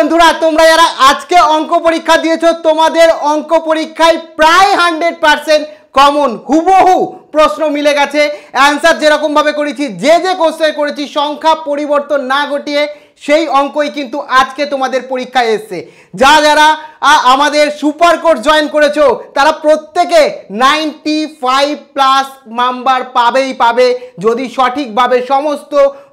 বন্ধুরা তোমরা যারা আজকে অঙ্ক পরীক্ষা দিয়েছ তোমাদের অঙ্ক পরীক্ষায় প্রায় হান্ড্রেড পারসেন্ট কমন হুবহু প্রশ্ন মিলে গেছে অ্যান্সার যেরকমভাবে করেছি যে যে কোশ্চেন করেছি সংখ্যা পরিবর্তন না ঘটিয়ে সেই অঙ্কই কিন্তু আজকে তোমাদের পরীক্ষায় এসছে যা যারা আমাদের সুপার কোর্স জয়েন করেছো তারা প্রত্যেকে নাইনটি ফাইভ প্লাস নাম্বার পাবেই পাবে যদি সঠিকভাবে সমস্ত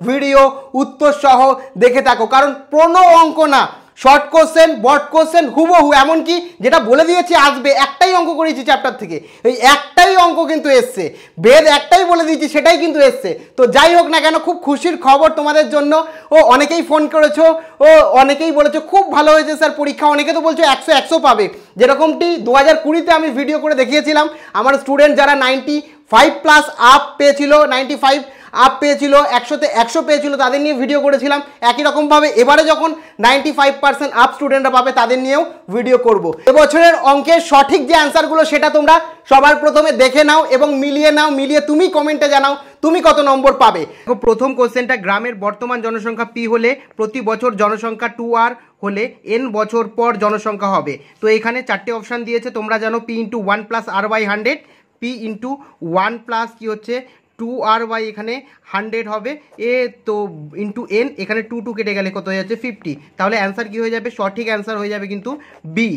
ভিডিও উত্তরসহ দেখে থাকো কারণ কোনো অঙ্ক না শর্ট কোশ্চেন বট কোশ্চেন হুবহু এমনকি যেটা বলে দিয়েছি আসবে একটাই অঙ্ক করেছি চ্যাপ্টার থেকে এই একটাই অঙ্ক কিন্তু এসছে বেদ একটাই বলে দিয়েছি সেটাই কিন্তু এসছে তো যাই হোক না কেন খুব খুশির খবর তোমাদের জন্য ও অনেকেই ফোন করেছো ও অনেকেই বলেছো খুব ভালো হয়েছে স্যার পরীক্ষা অনেকে তো বলছো একশো একশো পাবে যেরকমটি দু হাজার কুড়িতে আমি ভিডিও করে দেখিয়েছিলাম আমার স্টুডেন্ট যারা নাইনটি ফাইভ প্লাস আপ পেয়েছিল নাইনটি ফাইভ আপ পেয়েছিল একশোতে একশো পেয়েছিল তাদের নিয়ে ভিডিও করেছিলাম একই রকমভাবে এবারে যখন নাইনটি ফাইভ পার্সেন্ট আপ স্টুডেন্টরা পাবে তাদের নিয়েও ভিডিও করব এবছরের অঙ্কের সঠিক যে অ্যান্সারগুলো সেটা তোমরা সবার প্রথমে দেখে নাও এবং মিলিয়ে নাও মিলিয়ে তুমি কমেন্টে জানাও তুমি কত নম্বর পাবে প্রথম কোশ্চেনটা গ্রামের বর্তমান জনসংখ্যা পি হলে প্রতি বছর জনসংখ্যা টু আর হলে এন বছর পর জনসংখ্যা হবে তো এখানে চারটে অপশান দিয়েছে তোমরা জানো P into one plus R by hundred P into one plus কী হচ্ছে টু আর বাই এখানে হান্ড্রেড হবে এ তো ইন্টু এন এখানে টু টু কেটে গেলে কত হয়ে যাচ্ছে ফিফটি তাহলে অ্যান্সার কী হয়ে যাবে সঠিক অ্যান্সার হয়ে যাবে কিন্তু বি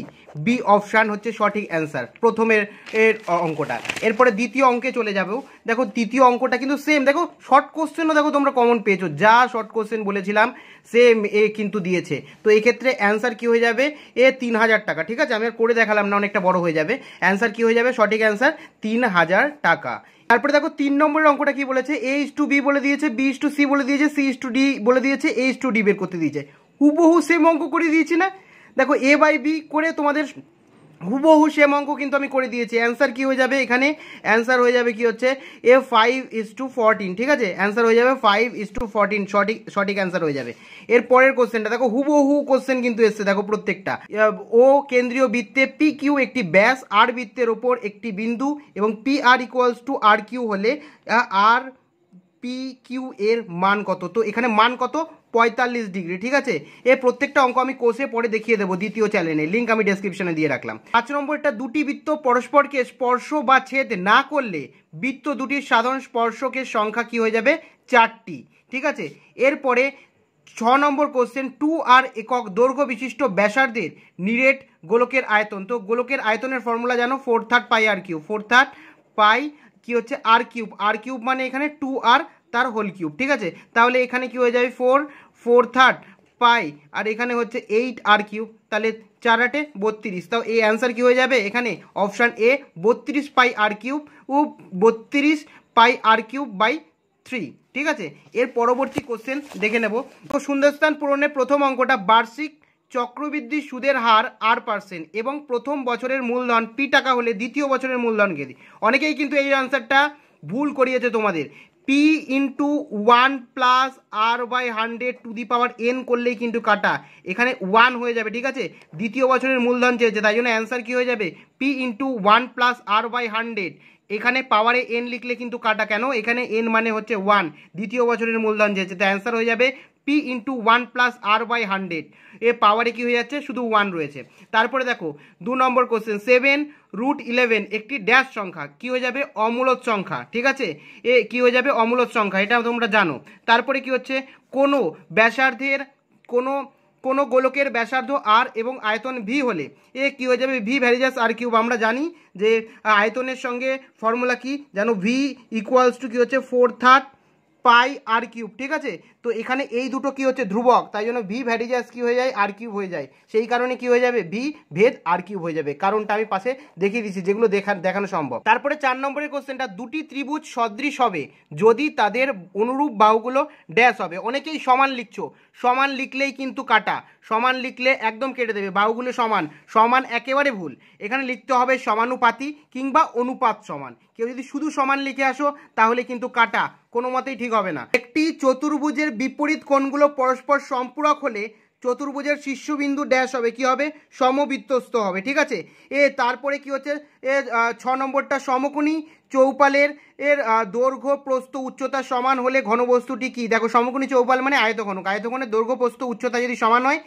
বি অপশান হচ্ছে সঠিক অ্যান্সার প্রথমের এর অঙ্কটা এরপরে দ্বিতীয় অঙ্কে চলে যাবে দেখো তৃতীয় অঙ্কটা কিন্তু সেম দেখো শর্ট কোশ্চেনও দেখো তোমরা কমন পেয়েছো যা শর্ট কোশ্চেন বলেছিলাম সেম এ কিন্তু দিয়েছে তো এক্ষেত্রে অ্যান্সার কি হয়ে যাবে এ তিন হাজার টাকা ঠিক আছে আমি আর করে দেখালাম না অনেকটা বড় হয়ে যাবে অ্যান্সার কি হয়ে যাবে সঠিক অ্যান্সার তিন হাজার টাকা তারপরে দেখো তিন নম্বরের অঙ্কটা কি বলেছে এ ইস টু বি বলে দিয়েছে বি ইস টু সি বলে দিয়েছে সি ইস টু ডি বলে দিয়েছে এ ইস টু ডি বের করতে দিয়েছে হুবহু সেম অঙ্ক করে দিয়েছি না দেখো এ বাই বি করে তোমাদের হুবহু সেম অঙ্ক কিন্তু আমি করে দিয়েছি অ্যান্সার কি হয়ে যাবে এখানে অ্যান্সার হয়ে যাবে কি হচ্ছে A five is to fourteen ঠিক আছে অ্যান্সার হয়ে যাবে ফাইভ ইস টু ফরটিন সঠিক সঠিক অ্যান্সার হয়ে যাবে এর পরের কোশ্চেনটা দেখো হুবহু কোশ্চেন কিন্তু এসছে দেখো প্রত্যেকটা ও কেন্দ্রীয় বৃত্তে পি কিউ একটি ব্যাস আর বৃত্তের ওপর একটি বিন্দু এবং P R equals to R Q হলে আর পি কিউ এর মান কত তো এখানে মান কত পঁয়তাল্লিশ ডিগ্রি ঠিক আছে এ প্রত্যেকটা অঙ্ক আমি কোষে পরে দেখিয়ে দেবো দ্বিতীয় চ্যানেলে লিঙ্ক আমি ডেসক্রিপশনে দিয়ে রাখলাম পাঁচ নম্বরটা দুটি বৃত্ত পরস্পরকে স্পর্শ বা ছেদ না করলে বৃত্ত দুটির সাধারণ স্পর্শকের সংখ্যা কি হয়ে যাবে চারটি ঠিক আছে এরপরে ছ নম্বর কোশ্চেন টু আর একক দৈর্ঘ্য বিশিষ্ট ব্যাসার্ধের নিরেট গোলকের আয়তন তো গোলকের আয়তনের ফর্মুলা জানো four third pi R cube four third pi কি হচ্ছে আর কিউব আর কিউব মানে এখানে টু আর তার হোল কিউব ঠিক আছে তাহলে এখানে কি হয়ে যাবে four four third pi R এখানে হচ্ছে এইট আর কিউব তাহলে চার আটে বত্রিশ তাও এই অ্যান্সার কী হয়ে যাবে এখানে অপশান এ বত্রিশ পাই আর কিউব ও বত্রিশ pi R cube by three ঠিক আছে এর পরবর্তী কোশ্চেন দেখে নেব তো সুন্দরস্থান পূরণের প্রথম অঙ্কটা বার্ষিক চক্রবৃদ্ধি সুদের হার আর পার্সেন্ট এবং প্রথম বছরের মূলধন পি টাকা হলে দ্বিতীয় বছরের মূলধন কেদি অনেকেই কিন্তু এই আনসারটা ভুল করিয়েছে তোমাদের P into one plus R by hundred to the power N করলেই কিন্তু কাটা এখানে ওয়ান হয়ে যাবে ঠিক আছে দ্বিতীয় বছরের মূলধন চেয়েছে তাই জন্য অ্যান্সার কী হয়ে যাবে P into one plus R by hundred এখানে পাওয়ারে এন লিখলে কিন্তু কাটা কেন এখানে এন মানে হচ্ছে ওয়ান দ্বিতীয় বছরের মূলধন চেয়েছে তাই অ্যান্সার হয়ে যাবে P into one plus R by hundred এ পাওয়ারে কী হয়ে যাচ্ছে শুধু ওয়ান রয়েছে তারপরে দেখো দু number question seven root eleven একটি ড্যাশ সংখ্যা কি হয়ে যাবে অমূলত সংখ্যা ঠিক আছে এ কি হয়ে যাবে অমূলত সংখ্যা এটা তোমরা জানো তারপরে কি হচ্ছে কোনো ব্যাসার্ধের কোনো কোনো গোলকের ব্যাসার্ধ আর এবং আয়তন ভি হলে এ কী হয়ে যাবে ভি ভ্যারিজাস আর কিউব আমরা জানি যে আয়তনের সঙ্গে ফর্মুলা কি জানো ভি ইকুয়ালস টু কী হচ্ছে four third pi R cube ঠিক আছে তো এখানে এই দুটো কি হচ্ছে ধ্রুবক তাই জন্য ভি ভ্যারিজাস কি হয়ে যায় আর কিউব হয়ে যায় সেই কারণে কি হয়ে যাবে ভি ভেদ আর কিউব হয়ে যাবে কারণটা আমি পাশে দেখিয়ে দিচ্ছি যেগুলো দেখা দেখানো সম্ভব তারপরে চার নম্বরের কোশ্চেনটা দুটি ত্রিভুজ সদৃশ হবে যদি তাদের অনুরূপ বাহুগুলো ড্যাশ হবে অনেকেই সমান লিখছো সমান লিখলেই কিন্তু কাটা সমান লিখলে একদম কেটে দেবে বাহুগুলো সমান সমান একেবারে ভুল এখানে লিখতে হবে সমানুপাতি কিংবা অনুপাত সমান কেউ যদি শুধু সমান লিখে আসো তাহলে কিন্তু কাটা কোনো মতেই ঠিক হবে না একটি চতুর্ভুজের বিপরীত কোণগুলো পরস্পর সম্পূরক হলে চতুর্ভুজের শীর্ষবিন্দু ড্যাশ হবে কি হবে সমবিত্তস্ত হবে ঠিক আছে এ তারপরে কি হচ্ছে এ ছ নম্বরটা সমকোণী চৌপালের এর দৈর্ঘ্য প্রস্ত উচ্চতা সমান হলে ঘনবস্তুটি কি দেখো সমকোণী চৌপাল মানে আয়ত আয়ত আয়তঘনের দৈর্ঘ্য প্রস্ত উচ্চতা যদি সমান হয়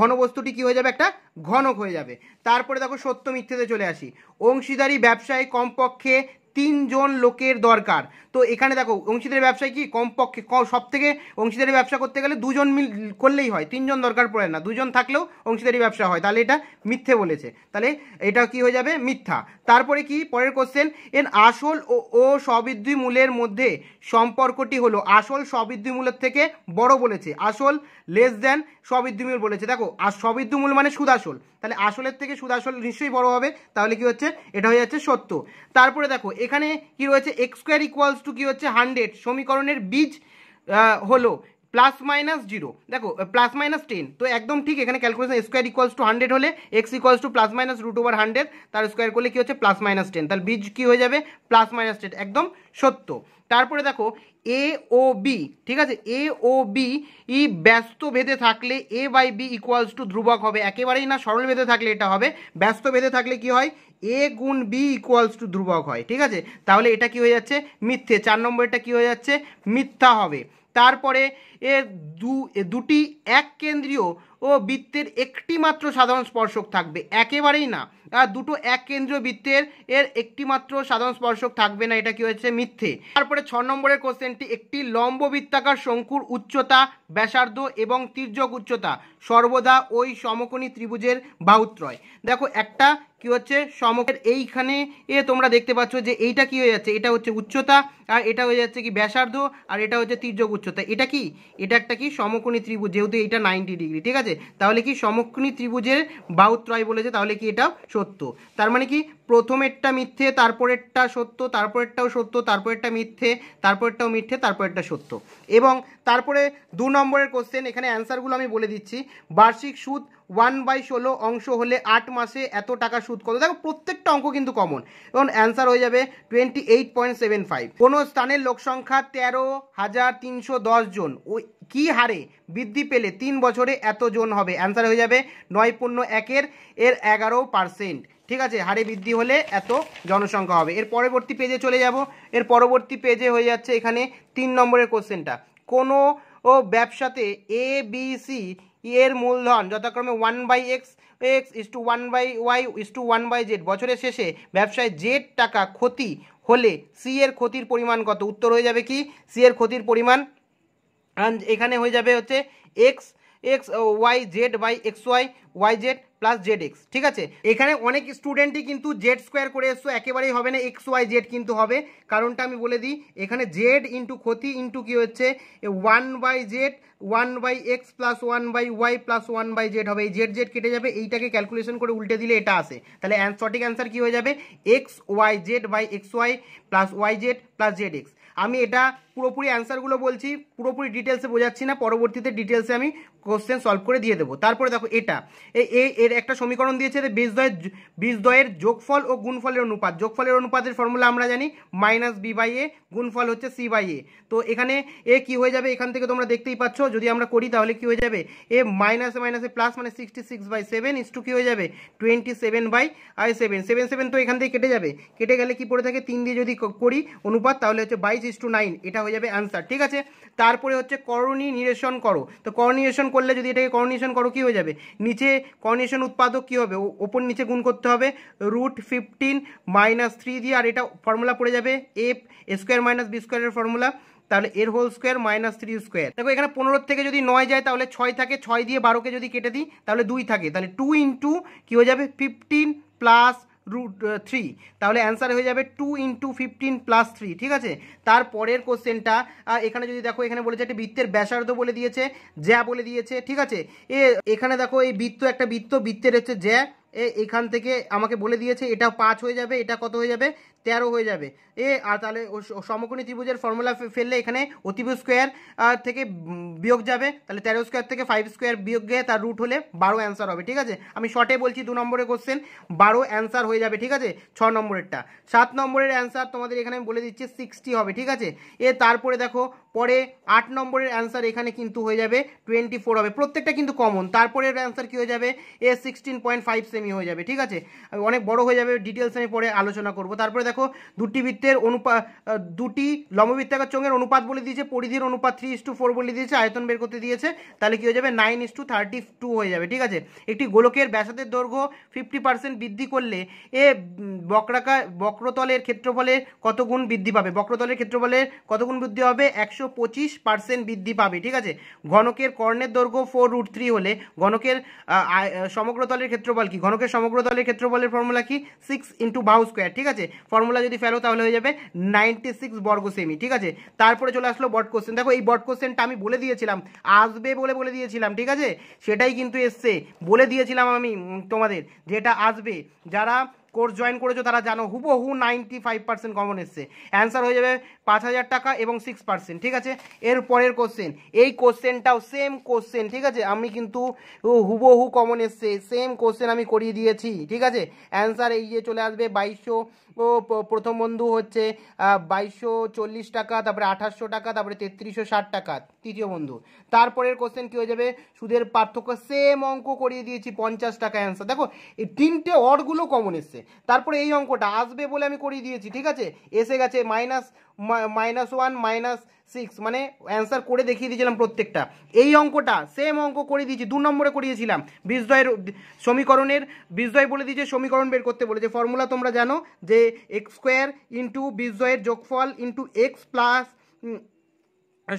ঘনবস্তুটি কি হয়ে যাবে একটা ঘনক হয়ে যাবে তারপরে দেখো সত্য মিথ্যেতে চলে আসি অংশীদারি ব্যবসায় কমপক্ষে তিনজন লোকের দরকার তো এখানে দেখো অংশীদারি ব্যবসায় কি কমপক্ষে সব থেকে অংশীদারি ব্যবসা করতে গেলে দুজন মিল করলেই হয় তিনজন দরকার পড়ে না দুজন থাকলেও অংশীদারি ব্যবসা হয় তাহলে এটা মিথ্যে বলেছে তাহলে এটা কি হয়ে যাবে মিথ্যা তারপরে কি পরের কোশ্চেন এর আসল ও ও সবৃদ্ধি মূলের মধ্যে সম্পর্কটি হলো আসল সবৃদ্ধি মূলের থেকে বড় বলেছে আসল লেস দেন সবৃদ্ধি মূল বলেছে দেখো আর সবৃদ্ধি মূল মানে সুদ আসল তাহলে আসলের থেকে সুদ আসল নিশ্চয়ই বড় হবে তাহলে কি হচ্ছে এটা হয়ে যাচ্ছে সত্য তারপরে দেখো এখানে কি রয়েছে এক্স স্কোয়ার ইকুয়ালস টু কী হচ্ছে হান্ড্রেড সমীকরণের বীজ হলো প্লাস মাইনাস জিরো দেখো প্লাস মাইনাস টেন তো একদম ঠিক এখানে calculation square equals to hundred হলে X equals to plus minus root over hundred তার স্কোয়ার করলে কী হচ্ছে প্লাস মাইনাস টেন তার বীজ কী হয়ে যাবে প্লাস মাইনাস টেন একদম সত্য তারপরে দেখো এ ও বি ঠিক আছে এ ও বি ই ব্যস্ত ভেদে থাকলে A by B equals to ধ্রুবক হবে একেবারেই না সরল ভেদে থাকলে এটা হবে ব্যস্ত ভেদে থাকলে কি হয় এ গুণ বি ইকুয়ালস টু ধ্রুবক হয় ঠিক আছে তাহলে এটা কি হয়ে যাচ্ছে মিথ্যে চার নম্বরটা কি হয়ে যাচ্ছে মিথ্যা হবে তারপরে এ দু দুটি এক কেন্দ্রীয় ও বৃত্তের একটি মাত্র সাধারণ স্পর্শক থাকবে একেবারেই না দুটো এক কেন্দ্রীয় বৃত্তের এর একটিমাত্র সাধারণ স্পর্শক থাকবে না এটা কি হয়েছে মিথ্যে তারপরে ছ নম্বরের কোশ্চেনটি একটি লম্ব বৃত্তাকার শঙ্কুর উচ্চতা ব্যাসার্ধ এবং তির্যক উচ্চতা সর্বদা ওই সমকোণী ত্রিভুজের বাউত্রয় দেখো একটা কি হচ্ছে সমকের এইখানে এ তোমরা দেখতে পাচ্ছ যে এইটা কি হয়ে যাচ্ছে এটা হচ্ছে উচ্চতা আর এটা হয়ে যাচ্ছে কি ব্যাসার্ধ আর এটা হচ্ছে তির্যক উচ্চতা এটা কি এটা একটা কি সমকোণী ত্রিভুজ যেহেতু এটা নাইনটি ডিগ্রি ঠিক আছে তাহলে কি সমকোণী ত্রিভুজের বাউত্রয় বলেছে তাহলে কি এটা সত্য তার মানে কি প্রথমেরটা মিথ্যে তারপরেরটা সত্য তারপরেরটাও সত্য তারপরেরটা মিথ্যে তারপরেরটাও মিথ্যে তারপরেরটা সত্য এবং তারপরে দু নম্বরের কোশ্চেন এখানে অ্যান্সারগুলো আমি বলে দিচ্ছি বার্ষিক সুদ ওয়ান বাই ষোলো অংশ হলে আট মাসে এত টাকা সুদ কত দেখো প্রত্যেকটা অঙ্ক কিন্তু কমন এবং অ্যান্সার হয়ে যাবে twenty eight point seven five কোনো স্থানের লোকসংখ্যা তেরো হাজার তিনশো দশ জন ওই কি হারে বৃদ্ধি পেলে তিন বছরে এত জন হবে অ্যান্সার হয়ে যাবে নয় পূর্ণ একের এর এগারো পারসেন্ট ঠিক আছে হারে বৃদ্ধি হলে এত জনসংখ্যা হবে এর পরবর্তী পেজে চলে যাব এর পরবর্তী পেজে হয়ে যাচ্ছে এখানে তিন নম্বরের কোশ্চেনটা কোনো ও ব্যবসাতে এ বি সি এর মূলধন যথাক্রমে one by X X is to one by Y is to one by Z বছরের শেষে ব্যবসায় জেড টাকা ক্ষতি হলে সি এর ক্ষতির পরিমাণ কত উত্তর হয়ে যাবে কি সি এর ক্ষতির পরিমাণ এখানে হয়ে যাবে হচ্ছে X X Y Z by X Y Y Z plus Z X ঠিক আছে এখানে অনেক স্টুডেন্টই কিন্তু জেড স্কোয়ার করে এসছো একেবারেই হবে না এক্স ওয়াই জেড কিন্তু হবে কারণটা আমি বলে দিই এখানে জেড ইন্টু ক্ষতি ইন্টু কী হচ্ছে one by Z one by X plus one by Y plus one by Z হবে এই জেড জেড কেটে যাবে এইটাকে ক্যালকুলেশন করে উল্টে দিলে এটা আসে তাহলে সঠিক অ্যান্সার কী হয়ে যাবে X Y Z by X Y plus Y Z plus Z X আমি এটা পুরোপুরি অ্যান্সারগুলো বলছি পুরোপুরি ডিটেলসে বোঝাচ্ছি না পরবর্তীতে ডিটেলসে আমি কোশ্চেন সলভ করে দিয়ে দেবো তারপরে দেখো এটা এই এর একটা সমীকরণ দিয়েছে যে বীজদ্বয়ের বীজদ্বয়ের যোগফল ও গুণফলের অনুপাত যোগফলের অনুপাতের ফর্মুলা আমরা জানি মাইনাস বি বাই এ গুণফল হচ্ছে সি বাই এ তো এখানে এ কি হয়ে যাবে এখান থেকে তোমরা দেখতেই পাচ্ছ যদি আমরা করি তাহলে কি হয়ে যাবে এ মাইনাসে মাইনাসে প্লাস মানে sixty six by seven is to কী হয়ে যাবে টোয়েন্টি সেভেন বাই আর সেভেন সেভেন সেভেন তো এখান থেকে কেটে যাবে কেটে গেলে কি পড়ে থাকে তিন দিয়ে যদি করি অনুপাত তাহলে হচ্ছে বাইশ টু নাইন এটা হয়ে যাবে অ্যান্সার ঠিক আছে তারপরে হচ্ছে করণী নিরেশন করো তো করণীয় করলে যদি এটাকে করনেশন করো কী হয়ে যাবে নিচে করনেশন উৎপাদক কী হবে ওপর নিচে গুণ করতে হবে রুট ফিফটিন মাইনাস থ্রি দিয়ে আর এটা ফর্মুলা পড়ে যাবে এফ স্কোয়ার মাইনাস বি স্কোয়ারের ফর্মুলা তাহলে এর whole square minus three square দেখো এখানে পনেরো থেকে যদি নয় যায় তাহলে ছয় থাকে ছয় দিয়ে বারোকে যদি কেটে দিই তাহলে দুই থাকে তাহলে টু ইন্টু কী হয়ে যাবে fifteen plus root three uh, তাহলে অ্যান্সার হয়ে যাবে two into fifteen plus three ঠিক আছে তারপরের কোশ্চেনটা এখানে যদি দেখো এখানে বলেছে একটা বৃত্তের ব্যাসার্ধ বলে দিয়েছে জ্যা বলে দিয়েছে ঠিক আছে এ এখানে দেখো এই বৃত্ত একটা বৃত্ত বৃত্তের হচ্ছে জ্যা এখান থেকে আমাকে বলে দিয়েছে এটা পাঁচ হয়ে যাবে এটা কত হয়ে যাবে তেরো হয়ে যাবে এ আর তাহলে সমকোণী ত্রিভুজের ফর্মুলা ফেললে এখানে অতিভুজ স্কোয়ার থেকে বিয়োগ যাবে তাহলে তেরো স্কোয়ার থেকে ফাইভ স্কোয়ার বিয়োগ গিয়ে তার রুট হলে বারো অ্যান্সার হবে ঠিক আছে আমি শর্টে বলছি দু নম্বরে কোশ্চেন বারো অ্যান্সার হয়ে যাবে ঠিক আছে ছ নম্বরেরটা সাত নম্বরের অ্যান্সার তোমাদের এখানে আমি বলে দিচ্ছি সিক্সটি হবে ঠিক আছে এ তারপরে দেখো পরে আট নম্বরের অ্যান্সার এখানে কিন্তু হয়ে যাবে টোয়েন্টি ফোর হবে প্রত্যেকটা কিন্তু কমন তারপরের অ্যান্সার কী হয়ে যাবে এ sixteen point five semi semi হয়ে যাবে ঠিক আছে অনেক বড় হয়ে যাবে ডিটেলস আমি পরে আলোচনা করব তারপরে দেখো দুটি বৃত্তের অনুপাত দুটি লম্ববৃত্তাকার চোঙের অনুপাত বলে দিয়েছে পরিধির অনুপাত থ্রি ইস টু ফোর বলে দিয়েছে আয়তন বের করতে দিয়েছে তাহলে কী হয়ে যাবে nine is to thirty two হয়ে যাবে ঠিক আছে একটি গোলকের ব্যাসাদের দৈর্ঘ্য ফিফটি পার্সেন্ট বৃদ্ধি করলে এ বক্রাকা বক্রতলের ক্ষেত্রফলে কত গুণ বৃদ্ধি পাবে বক্রতলের ক্ষেত্রফলে কত গুণ বৃদ্ধি হবে একশো পঁচিশ পার্সেন্ট বৃদ্ধি পাবে ঠিক আছে ঘনকের কর্ণের দৈর্ঘ্য ফোর রুট থ্রি হলে ঘনকের সমগ্রতলের ক্ষেত্রফল কি ঘনকের সমগ্র দলের ক্ষেত্রফলের ফর্মুলা কি সিক্স ইন্টু বাহু স্কোয়ার ঠিক আছে ফর্মুলা যদি ফেলো তাহলে হয়ে যাবে নাইনটি সিক্স বর্গ সেমি ঠিক আছে তারপরে চলে আসলো বট কোশ্চেন দেখো এই বট কোশ্চেনটা আমি বলে দিয়েছিলাম আসবে বলে বলে দিয়েছিলাম ঠিক আছে সেটাই কিন্তু এসছে বলে দিয়েছিলাম আমি তোমাদের যেটা আসবে যারা কোর্স জয়েন করেছো তারা জানো হুবহু নাইনটি ফাইভ পার্সেন্ট কমন এসছে অ্যান্সার হয়ে যাবে পাঁচ হাজার টাকা এবং সিক্স পার্সেন্ট ঠিক আছে এর পরের কোশ্চেন এই কোশ্চেনটাও সেম কোশ্চেন ঠিক আছে আমি কিন্তু হুবহু কমন এসছে সেম কোশ্চেন আমি করিয়ে দিয়েছি ঠিক আছে অ্যান্সার এই যে চলে আসবে বাইশশো প্রথম বন্ধু হচ্ছে বাইশশো চল্লিশ টাকা তারপরে আঠাশশো টাকা তারপরে তেত্রিশশো ষাট টাকা তৃতীয় বন্ধু তারপরের কোশ্চেন কী হয়ে যাবে সুদের পার্থক্য সেম অঙ্ক করিয়ে দিয়েছি পঞ্চাশ টাকা অ্যান্সার দেখো এই তিনটে অডগুলো কমন এসছে তারপরে এই অঙ্কটা আসবে বলে আমি করিয়ে দিয়েছি ঠিক আছে এসে গেছে minus minus one minus six মানে অ্যান্সার করে দেখিয়ে দিয়েছিলাম প্রত্যেকটা এই অঙ্কটা সেম অঙ্ক করে দিয়েছি দু নম্বরে করিয়েছিলাম বিষদয়ের সমীকরণের বিষদয় বলে দিয়েছে সমীকরণ বের করতে বলেছে ফর্মুলা তোমরা জানো যে এক্স স্কোয়ার ইন্টু বিজয়ের যোগফল ইন্টু এক্স প্লাস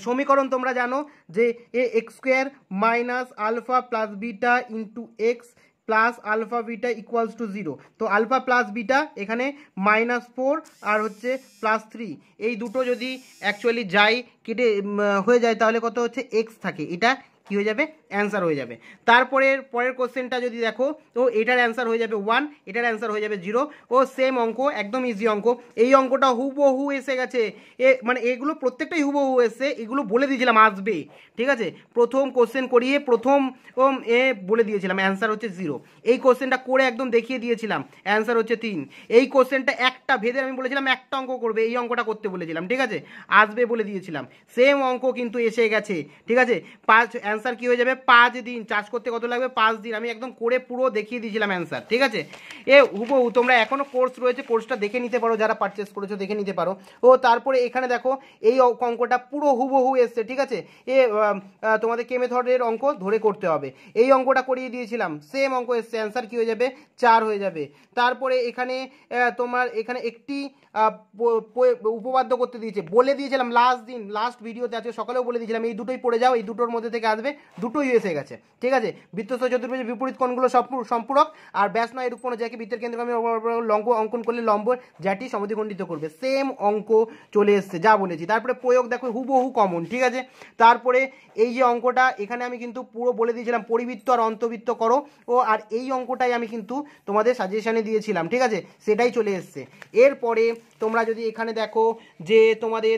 সমীকরণ তোমরা জানো যে এ X square minus alpha plus beta into X plus alpha beta equals to zero তো আলফা প্লাস বিটা এখানে মাইনাস ফোর আর হচ্ছে প্লাস থ্রি এই দুটো যদি অ্যাকচুয়ালি যায় কেটে হয়ে যায় তাহলে কত হচ্ছে এক্স থাকে এটা কী হয়ে যাবে অ্যান্সার হয়ে যাবে তারপরের পরের কোশ্চেনটা যদি দেখো তো এটার অ্যান্সার হয়ে যাবে ওয়ান এটার অ্যান্সার হয়ে যাবে জিরো ও সেম অঙ্ক একদম ইজি অঙ্ক এই অঙ্কটা হুবহু এসে গেছে এ মানে এগুলো প্রত্যেকটাই হুবহু এসে এগুলো বলে দিয়েছিলাম আসবে ঠিক আছে প্রথম কোশ্চেন করিয়ে প্রথম এ বলে দিয়েছিলাম অ্যান্সার হচ্ছে জিরো এই কোশ্চেনটা করে একদম দেখিয়ে দিয়েছিলাম অ্যান্সার হচ্ছে তিন এই কোশ্চেনটা একটা ভেদের আমি বলেছিলাম একটা অঙ্ক করবে এই অঙ্কটা করতে বলেছিলাম ঠিক আছে আসবে বলে দিয়েছিলাম সেম অঙ্ক কিন্তু এসে গেছে ঠিক আছে পাঁচ অ্যান্সার কি হয়ে যাবে পাঁচ দিন চাষ করতে কত লাগবে পাঁচ দিন আমি একদম করে পুরো দেখিয়ে দিয়েছিলাম অ্যান্সার ঠিক আছে এ হুবহু তোমরা এখনও কোর্স রয়েছে কোর্সটা দেখে নিতে পারো যারা পারচেস করেছো দেখে নিতে পারো ও তারপরে এখানে দেখো এই অঙ্কটা পুরো হুবহু এসছে ঠিক আছে এ তোমাদের কেমে ধরের অঙ্ক ধরে করতে হবে এই অঙ্কটা করিয়ে দিয়েছিলাম সেম অঙ্ক এসছে অ্যান্সার কী হয়ে যাবে চার হয়ে যাবে তারপরে এখানে তোমার এখানে একটি উপবাদ্য করতে দিয়েছে বলে দিয়েছিলাম লাস্ট দিন লাস্ট ভিডিওতে আছে সকালেও বলে দিয়েছিলাম এই দুটোই পড়ে যাও এই দুটোর মধ্যে থেকে আসবে দুটোই এসে গেছে ঠিক আছে বৃত্তস্থ চতুর্ভুজের বিপরীত কোণগুলো সব সম্পূরক আর ব্যাস নয় এরকম কোনো জায়গায় বৃত্তের কেন্দ্রগামী লম্ব অঙ্কন করলে লম্ব জ্যাটি সমদ্বিখণ্ডিত করবে সেম অঙ্ক চলে এসছে যা বলেছি তারপরে প্রয়োগ দেখো হুবহু কমন ঠিক আছে তারপরে এই যে অঙ্কটা এখানে আমি কিন্তু পুরো বলে দিয়েছিলাম পরিবৃত্ত আর অন্তবৃত্ত করো ও আর এই অঙ্কটাই আমি কিন্তু তোমাদের সাজেশানে দিয়েছিলাম ঠিক আছে সেটাই চলে এসছে এরপরে তোমরা যদি এখানে দেখো যে তোমাদের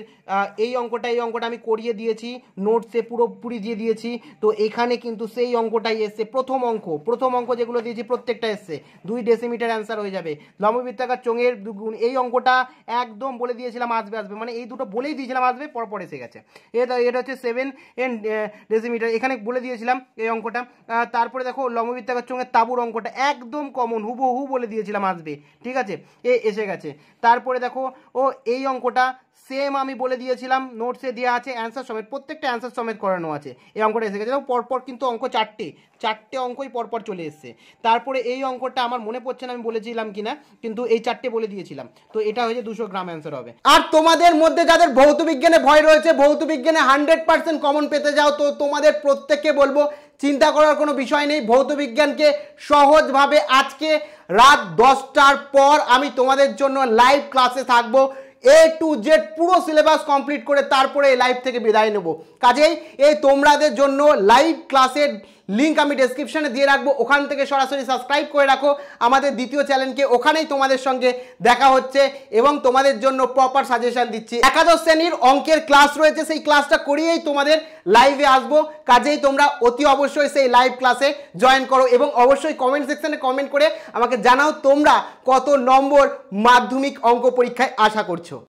এই অঙ্কটা এই অঙ্কটা আমি করিয়ে দিয়েছি নোটসে পুরোপুরি দিয়ে দিয়েছি তো এখানে এখানে কিন্তু সেই অঙ্কটাই এসছে প্রথম অঙ্ক প্রথম অঙ্ক যেগুলো দিয়েছি প্রত্যেকটা এসছে দুই ডেসিমিটার অ্যান্সার হয়ে যাবে লম্ববৃত্তাকার চোঙের দুগুণ এই অঙ্কটা একদম বলে দিয়েছিলাম আসবে আসবে মানে এই দুটো বলেই দিয়েছিলাম আসবে পরপর এসে গেছে এটা এটা হচ্ছে সেভেন এন ডেসিমিটার এখানে বলে দিয়েছিলাম এই অঙ্কটা তারপরে দেখো লম্ববৃত্তাকার চোঙের তাবুর অঙ্কটা একদম কমন হুবহু বলে দিয়েছিলাম আসবে ঠিক আছে এ এসে গেছে তারপরে দেখো ও এই অঙ্কটা সেম আমি বলে দিয়েছিলাম নোটসে দেওয়া আছে অ্যান্সার সমেত প্রত্যেকটা অ্যান্সার সমেত করানো আছে এই অঙ্কটা এসে গেছে পরপর কিন্তু অঙ্ক চারটে চারটে অঙ্কই পরপর চলে এসছে তারপরে এই অঙ্কটা আমার মনে পড়ছে না আমি বলেছিলাম কিনা কিন্তু এই চারটে বলে দিয়েছিলাম তো এটা হয়েছে দুশো গ্রাম অ্যান্সার হবে আর তোমাদের মধ্যে যাদের ভৌত বিজ্ঞানে ভয় রয়েছে ভৌত বিজ্ঞানে হান্ড্রেড পার্সেন্ট কমন পেতে যাও তো তোমাদের প্রত্যেককে বলবো চিন্তা করার কোনো বিষয় নেই ভৌত বিজ্ঞানকে সহজভাবে আজকে রাত দশটার পর আমি তোমাদের জন্য লাইভ ক্লাসে থাকবো এ টু জেড পুরো সিলেবাস কমপ্লিট করে তারপরে এই লাইভ থেকে বিদায় নেব কাজেই এই তোমরাদের জন্য লাইভ ক্লাসের লিঙ্ক আমি ডেসক্রিপশানে দিয়ে রাখবো ওখান থেকে সরাসরি সাবস্ক্রাইব করে রাখো আমাদের দ্বিতীয় চ্যানেলকে ওখানেই তোমাদের সঙ্গে দেখা হচ্ছে এবং তোমাদের জন্য প্রপার সাজেশান দিচ্ছি একাদশ শ্রেণীর অঙ্কের ক্লাস রয়েছে সেই ক্লাসটা করিয়েই তোমাদের লাইভে আসবো কাজেই তোমরা অতি অবশ্যই সেই লাইভ ক্লাসে জয়েন করো এবং অবশ্যই কমেন্ট সেকশানে কমেন্ট করে আমাকে জানাও তোমরা কত নম্বর মাধ্যমিক অঙ্ক পরীক্ষায় আশা করছো